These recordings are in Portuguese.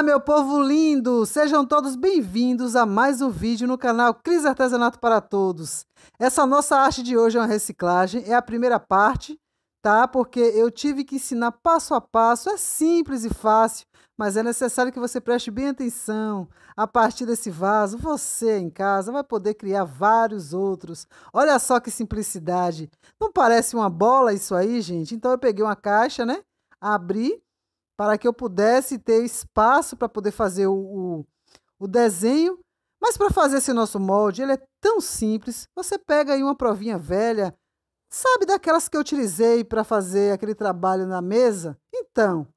Olá, meu povo lindo! Sejam todos bem-vindos a mais um vídeo no canal Cris Artesanato para Todos. Essa nossa arte de hoje é uma reciclagem, é a primeira parte, tá? Porque eu tive que ensinar passo a passo, é simples e fácil, mas é necessário que você preste bem atenção. A partir desse vaso, você em casa vai poder criar vários outros. Olha só que simplicidade! Não parece uma bola isso aí, gente? Então eu peguei uma caixa, né? Abri para que eu pudesse ter espaço para poder fazer o, o, o desenho. Mas para fazer esse nosso molde, ele é tão simples. Você pega aí uma provinha velha, sabe daquelas que eu utilizei para fazer aquele trabalho na mesa? Então,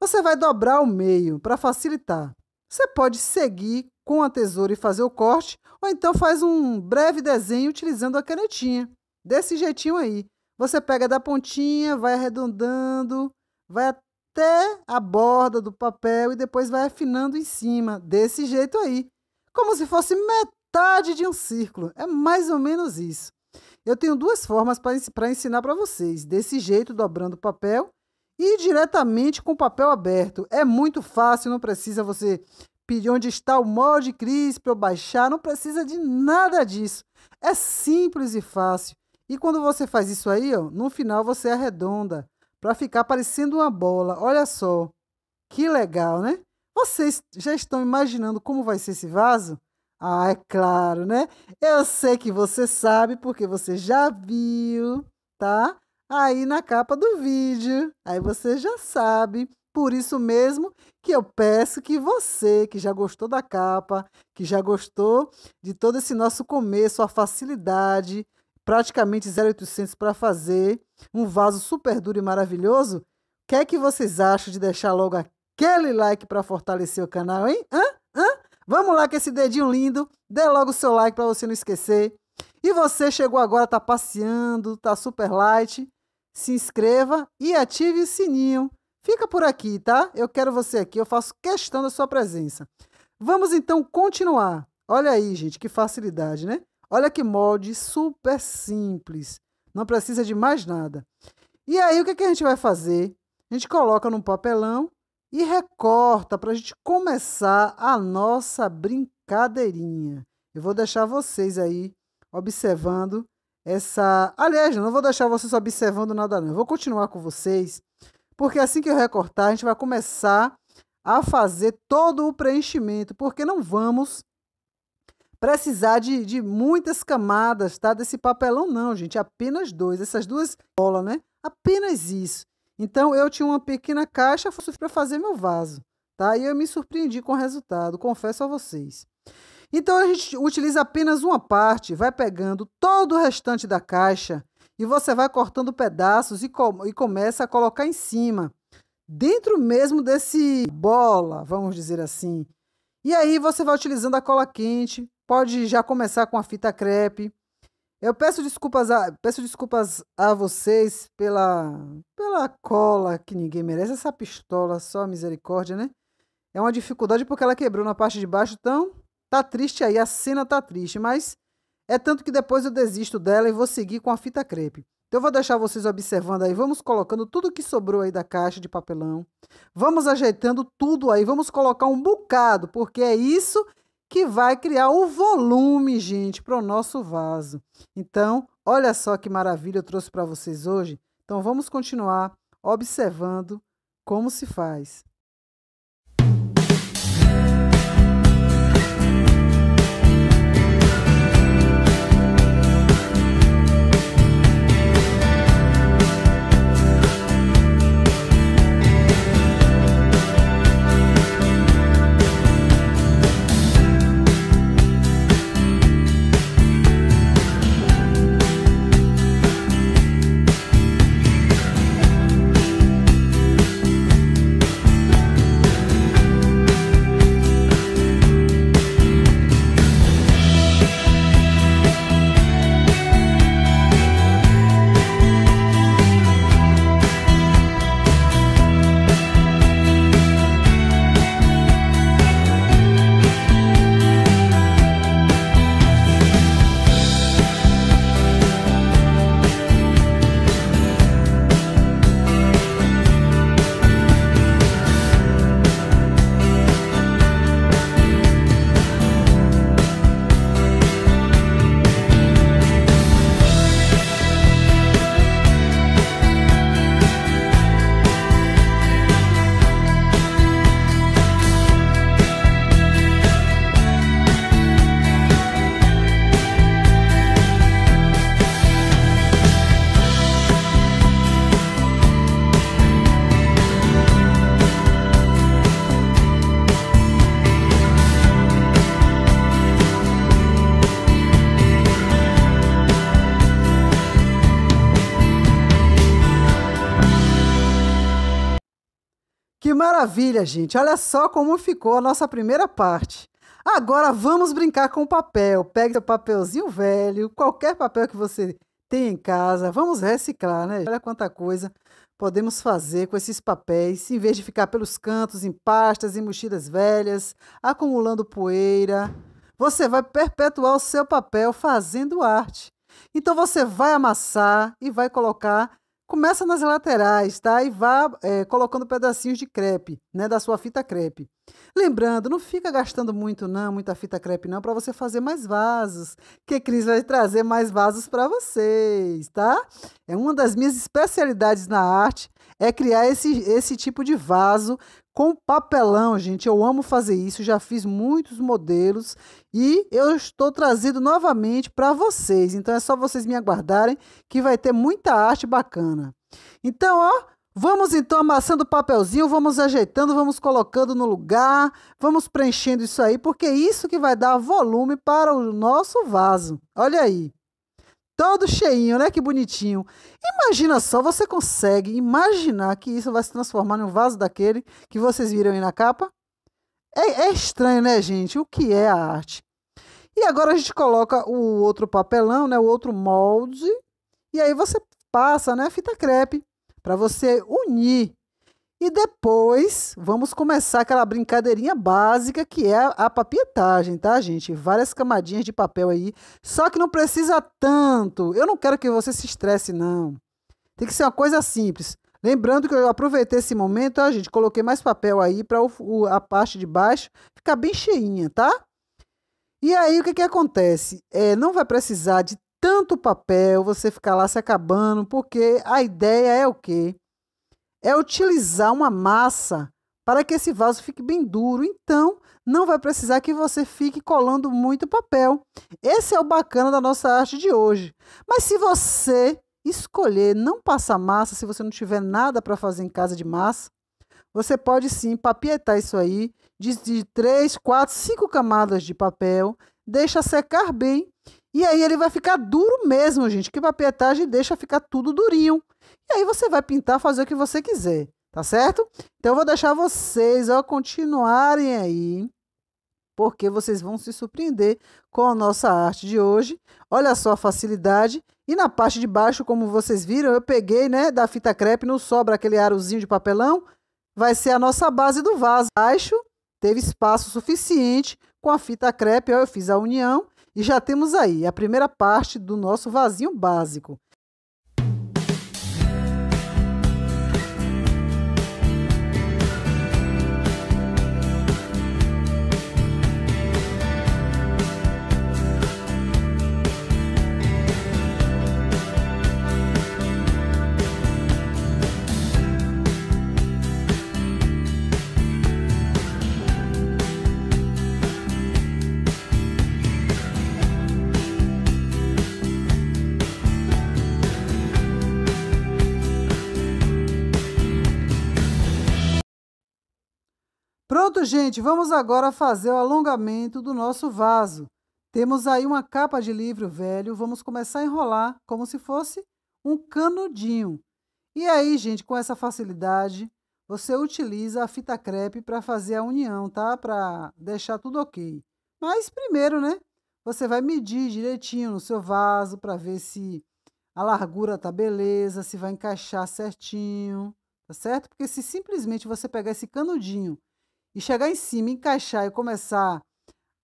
você vai dobrar o meio para facilitar. Você pode seguir com a tesoura e fazer o corte, ou então faz um breve desenho utilizando a canetinha. Desse jeitinho aí. Você pega da pontinha, vai arredondando, vai até a borda do papel e depois vai afinando em cima, desse jeito aí. Como se fosse metade de um círculo. É mais ou menos isso. Eu tenho duas formas para ensinar para vocês: desse jeito, dobrando o papel, e diretamente com o papel aberto. É muito fácil, não precisa você pedir onde está o molde Cris para eu baixar, não precisa de nada disso. É simples e fácil. E quando você faz isso aí, ó, no final você arredonda para ficar parecendo uma bola. Olha só, que legal, né? Vocês já estão imaginando como vai ser esse vaso? Ah, é claro, né? Eu sei que você sabe porque você já viu, tá? Aí na capa do vídeo. Aí você já sabe. Por isso mesmo que eu peço que você, que já gostou da capa, que já gostou de todo esse nosso começo, a facilidade, praticamente 0,800 para fazer um vaso super duro e maravilhoso. O que é que vocês acham de deixar logo aquele like para fortalecer o canal, hein? Hã? Hã? Vamos lá com esse dedinho lindo. Dê logo o seu like para você não esquecer. E você chegou agora, tá passeando, tá super light. Se inscreva e ative o sininho. Fica por aqui, tá? Eu quero você aqui, eu faço questão da sua presença. Vamos então continuar. Olha aí, gente, que facilidade, né? Olha que molde super simples. Não precisa de mais nada. E aí, o que, que a gente vai fazer? A gente coloca num papelão e recorta para a gente começar a nossa brincadeirinha. Eu vou deixar vocês aí observando essa. Aliás, não vou deixar vocês observando nada, não. Eu vou continuar com vocês, porque assim que eu recortar, a gente vai começar a fazer todo o preenchimento, porque não vamos precisar de, de muitas camadas, tá? Desse papelão, não, gente. Apenas dois. Essas duas bolas, né? Apenas isso. Então, eu tinha uma pequena caixa para fazer meu vaso, tá? E eu me surpreendi com o resultado, confesso a vocês. Então, a gente utiliza apenas uma parte, vai pegando todo o restante da caixa e você vai cortando pedaços e, com e começa a colocar em cima, dentro mesmo desse bola, vamos dizer assim. E aí você vai utilizando a cola quente pode já começar com a fita crepe. Eu peço desculpas a, peço desculpas a vocês pela, pela cola que ninguém merece. Essa pistola, só misericórdia, né? É uma dificuldade porque ela quebrou na parte de baixo, então tá triste aí, a cena tá triste, mas é tanto que depois eu desisto dela e vou seguir com a fita crepe. Então eu vou deixar vocês observando aí, vamos colocando tudo que sobrou aí da caixa de papelão. Vamos ajeitando tudo aí, vamos colocar um bocado, porque é isso que vai criar o volume, gente, para o nosso vaso. Então, olha só que maravilha eu trouxe para vocês hoje. Então, vamos continuar observando como se faz. maravilha, gente! Olha só como ficou a nossa primeira parte. Agora vamos brincar com o papel. Pegue seu papelzinho velho, qualquer papel que você tem em casa. Vamos reciclar, né? Olha quanta coisa podemos fazer com esses papéis, em vez de ficar pelos cantos, em pastas, em mochilas velhas, acumulando poeira. Você vai perpetuar o seu papel fazendo arte. Então você vai amassar e vai colocar Começa nas laterais, tá? E vá é, colocando pedacinhos de crepe, né? Da sua fita crepe. Lembrando, não fica gastando muito não, muita fita crepe não, para você fazer mais vasos, que a Cris vai trazer mais vasos para vocês, tá? É uma das minhas especialidades na arte, é criar esse, esse tipo de vaso com papelão, gente. Eu amo fazer isso, já fiz muitos modelos e eu estou trazendo novamente para vocês. Então é só vocês me aguardarem que vai ter muita arte bacana. Então, ó, Vamos então amassando o papelzinho, vamos ajeitando, vamos colocando no lugar, vamos preenchendo isso aí, porque é isso que vai dar volume para o nosso vaso. Olha aí. Todo cheinho, né? Que bonitinho. Imagina só, você consegue imaginar que isso vai se transformar num vaso daquele que vocês viram aí na capa? É, é estranho, né, gente? O que é a arte? E agora a gente coloca o outro papelão, né? O outro molde. E aí você passa, né? Fita crepe para você unir. E depois vamos começar aquela brincadeirinha básica que é a papietagem, tá, gente? Várias camadinhas de papel aí. Só que não precisa tanto. Eu não quero que você se estresse, não. Tem que ser uma coisa simples. Lembrando que eu aproveitei esse momento, a gente, coloquei mais papel aí para a parte de baixo ficar bem cheinha, tá? E aí o que, que acontece? É, não vai precisar de tanto papel, você ficar lá se acabando, porque a ideia é o quê? É utilizar uma massa para que esse vaso fique bem duro. Então, não vai precisar que você fique colando muito papel. Esse é o bacana da nossa arte de hoje. Mas se você escolher não passar massa, se você não tiver nada para fazer em casa de massa, você pode sim papietar isso aí de, de 3, 4, 5 camadas de papel, deixa secar bem e aí ele vai ficar duro mesmo, gente, que papietagem deixa ficar tudo durinho. E aí você vai pintar, fazer o que você quiser, tá certo? Então eu vou deixar vocês ó, continuarem aí, porque vocês vão se surpreender com a nossa arte de hoje. Olha só a facilidade. E na parte de baixo, como vocês viram, eu peguei né, da fita crepe, não sobra aquele arozinho de papelão. Vai ser a nossa base do vaso. Baixo teve espaço suficiente com a fita crepe, ó, eu fiz a união e já temos aí a primeira parte do nosso vasinho básico, Pronto, gente, vamos agora fazer o alongamento do nosso vaso. Temos aí uma capa de livro velho, vamos começar a enrolar como se fosse um canudinho. E aí, gente, com essa facilidade, você utiliza a fita crepe para fazer a união, tá? Para deixar tudo ok. Mas primeiro, né, você vai medir direitinho no seu vaso para ver se a largura tá beleza, se vai encaixar certinho, tá certo? Porque se simplesmente você pegar esse canudinho e chegar em cima, encaixar e começar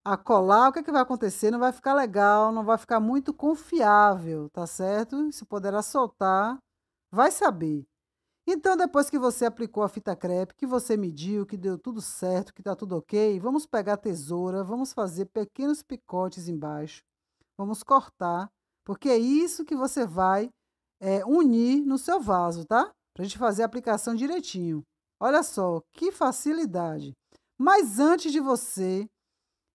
a colar, o que, é que vai acontecer? Não vai ficar legal, não vai ficar muito confiável, tá certo? Se poderá soltar, vai saber. Então, depois que você aplicou a fita crepe, que você mediu, que deu tudo certo, que está tudo ok, vamos pegar a tesoura, vamos fazer pequenos picotes embaixo, vamos cortar, porque é isso que você vai é, unir no seu vaso, tá? Para a gente fazer a aplicação direitinho. Olha só, que facilidade. Mas antes de você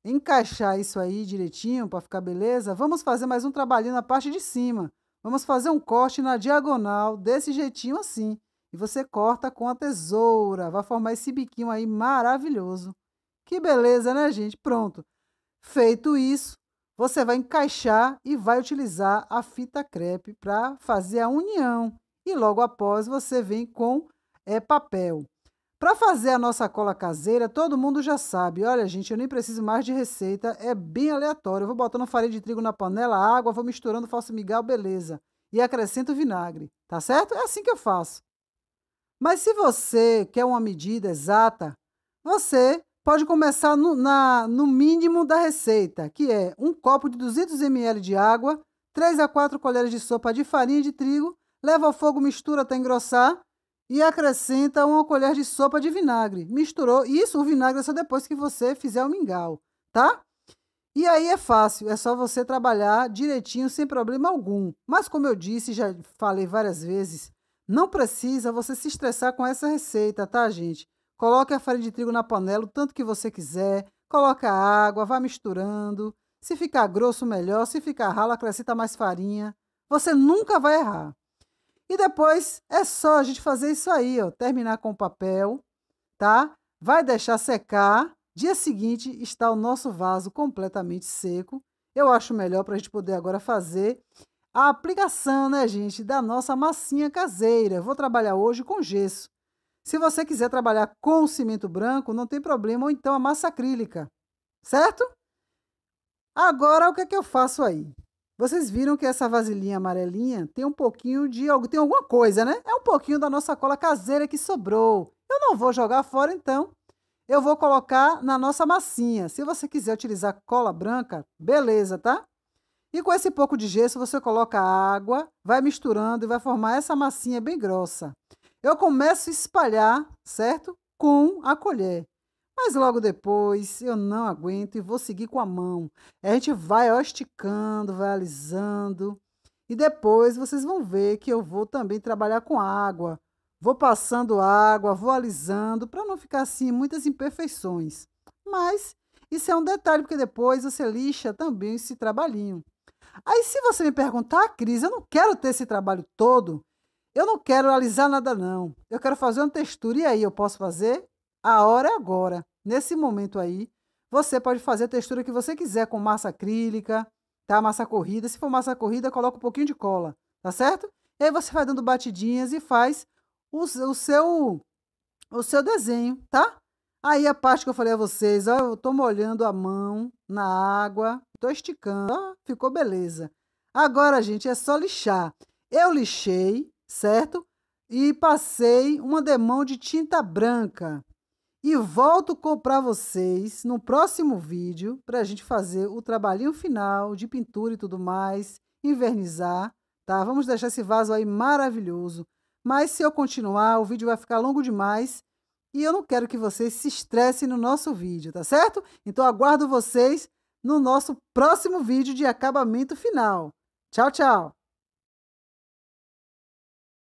encaixar isso aí direitinho para ficar beleza, vamos fazer mais um trabalhinho na parte de cima. Vamos fazer um corte na diagonal, desse jeitinho assim. E você corta com a tesoura, vai formar esse biquinho aí maravilhoso. Que beleza, né, gente? Pronto. Feito isso, você vai encaixar e vai utilizar a fita crepe para fazer a união. E logo após você vem com é papel. Para fazer a nossa cola caseira, todo mundo já sabe. Olha, gente, eu nem preciso mais de receita, é bem aleatório. Eu vou botando farinha de trigo na panela, água, vou misturando, faço migal, beleza. E acrescento vinagre, tá certo? É assim que eu faço. Mas se você quer uma medida exata, você pode começar no, na, no mínimo da receita, que é um copo de 200 ml de água, 3 a 4 colheres de sopa de farinha de trigo, leva ao fogo, mistura até engrossar e acrescenta uma colher de sopa de vinagre. Misturou. Isso, o vinagre é só depois que você fizer o mingau, tá? E aí é fácil, é só você trabalhar direitinho, sem problema algum. Mas como eu disse, já falei várias vezes, não precisa você se estressar com essa receita, tá, gente? Coloque a farinha de trigo na panela o tanto que você quiser, coloca a água, vá misturando. Se ficar grosso, melhor. Se ficar ralo, acrescenta mais farinha. Você nunca vai errar. E depois é só a gente fazer isso aí, ó, terminar com o papel, tá? Vai deixar secar. Dia seguinte está o nosso vaso completamente seco. Eu acho melhor para a gente poder agora fazer a aplicação, né, gente, da nossa massinha caseira. Vou trabalhar hoje com gesso. Se você quiser trabalhar com cimento branco, não tem problema, ou então a massa acrílica, certo? Agora, o que é que eu faço aí? Vocês viram que essa vasilhinha amarelinha tem um pouquinho de algo, tem alguma coisa, né? É um pouquinho da nossa cola caseira que sobrou. Eu não vou jogar fora então. Eu vou colocar na nossa massinha. Se você quiser utilizar cola branca, beleza, tá? E com esse pouco de gesso você coloca água, vai misturando e vai formar essa massinha bem grossa. Eu começo a espalhar, certo? Com a colher. Mas logo depois eu não aguento e vou seguir com a mão. A gente vai ó, esticando, vai alisando. E depois vocês vão ver que eu vou também trabalhar com água. Vou passando água, vou alisando, para não ficar assim muitas imperfeições. Mas isso é um detalhe, porque depois você lixa também esse trabalhinho. Aí, se você me perguntar, Cris, eu não quero ter esse trabalho todo, eu não quero alisar nada, não. Eu quero fazer uma textura. E aí, eu posso fazer? A hora é agora. Nesse momento aí, você pode fazer a textura que você quiser com massa acrílica, tá? Massa corrida. Se for massa corrida, coloca um pouquinho de cola, tá certo? E aí você vai dando batidinhas e faz o, o seu o seu desenho, tá? Aí a parte que eu falei a vocês, ó, eu tô molhando a mão na água, tô esticando, ó, ficou beleza. Agora, gente, é só lixar. Eu lixei, certo? E passei uma demão de tinta branca. E volto para vocês no próximo vídeo para a gente fazer o trabalhinho final de pintura e tudo mais, invernizar, tá? Vamos deixar esse vaso aí maravilhoso. Mas se eu continuar, o vídeo vai ficar longo demais e eu não quero que vocês se estressem no nosso vídeo, tá certo? Então aguardo vocês no nosso próximo vídeo de acabamento final. Tchau, tchau!